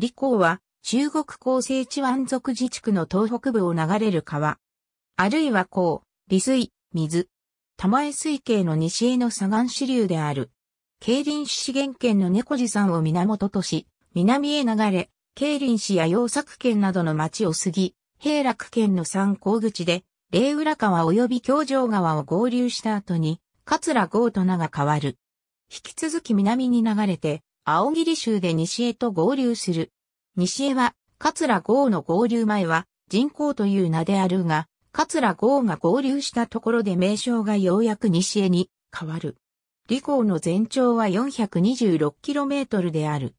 李江は中国江西地湾族自治区の東北部を流れる川。あるいは江、利水、水。玉江水系の西への左岸支流である。京林市資源県の猫寺山を源とし、南へ流れ、京林市や洋作県などの町を過ぎ、平楽県の山港口で、霊浦川及び京城川を合流した後に、桂郷と名が変わる。引き続き南に流れて、青霧州で西へと合流する。西へは、桂郷の合流前は、人口という名であるが、桂郷が合流したところで名称がようやく西へに変わる。理港の全長は 426km である。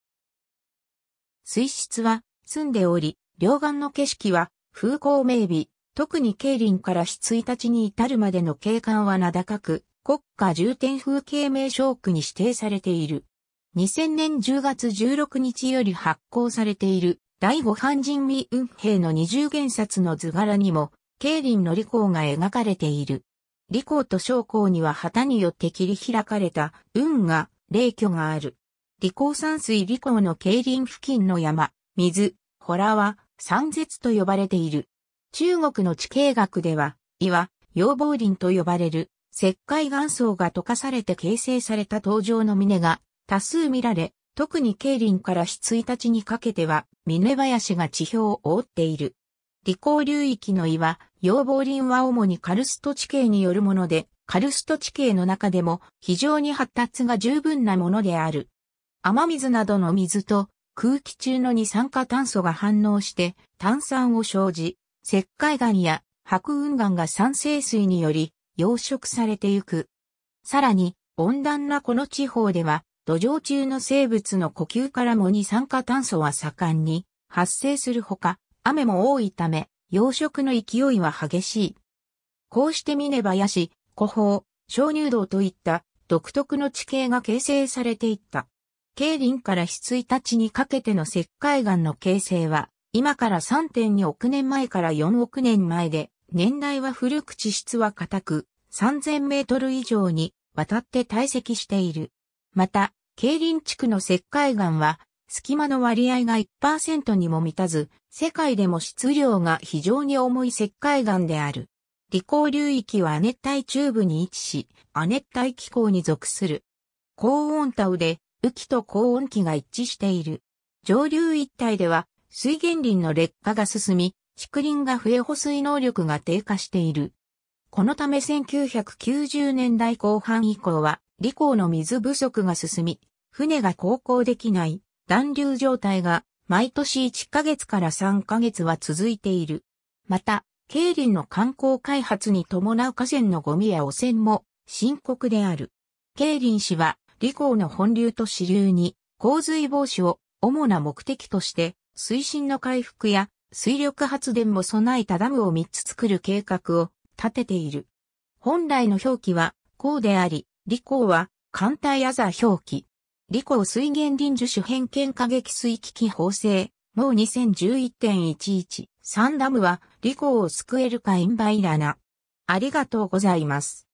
水質は澄んでおり、両岸の景色は風光明媚、特に慶林から7日に至るまでの景観は名高く、国家重点風景名勝区に指定されている。2000年10月16日より発行されている第五半人民運兵の二重原冊の図柄にも、慶林の理口が描かれている。理口と将校には旗によって切り開かれた運が、霊居がある。理口山水理口の慶林付近の山、水、洞は、山絶と呼ばれている。中国の地形学では、岩、要望林と呼ばれる、石灰岩層が溶かされて形成された登場の峰が多数見られ、特に経林から7日にかけては、峰林が地表を覆っている。理口流域の岩、要望林は主にカルスト地形によるもので、カルスト地形の中でも非常に発達が十分なものである。雨水などの水と空気中の二酸化炭素が反応して炭酸を生じ、石灰岩や白雲岩が酸性水により養殖されてゆく。さらに温暖なこの地方では土壌中の生物の呼吸からも二酸化炭素は盛んに発生するほか、雨も多いため、養殖の勢いは激しい。こうして見ればやし、古宝、鍾乳洞といった独特の地形が形成されていった。京林から湿一日にかけての石灰岩の形成は、今から3.2億年前から4億年前で、年代は古く地質は固く、3000メートル以上にわたって堆積している。また、競輪地区の石灰岩は、隙間の割合が1%にも満たず、世界でも質量が非常に重い石灰岩である。理工流域は亜熱帯中部に位置し、亜熱帯気候に属する。高温タウで、雨季と高温期が一致している。上流一帯では、水源林の劣化が進み、竹林が増え保水能力が低下している。このため1990年代後半以降は、理工の水不足が進み、船が航行できない暖流状態が毎年1ヶ月から3ヶ月は続いている。また、競輪の観光開発に伴う河川のゴミや汚染も深刻である。競輪市は、理工の本流と支流に洪水防止を主な目的として水深の回復や水力発電も備えたダムを3つ作る計画を立てている。本来の表記は、こうであり、理工は、艦隊アザ表記。理工水源林樹主変圏過激水危機法制、もう2011.11、サンダムは理工を救えるかインバイラナ。ありがとうございます。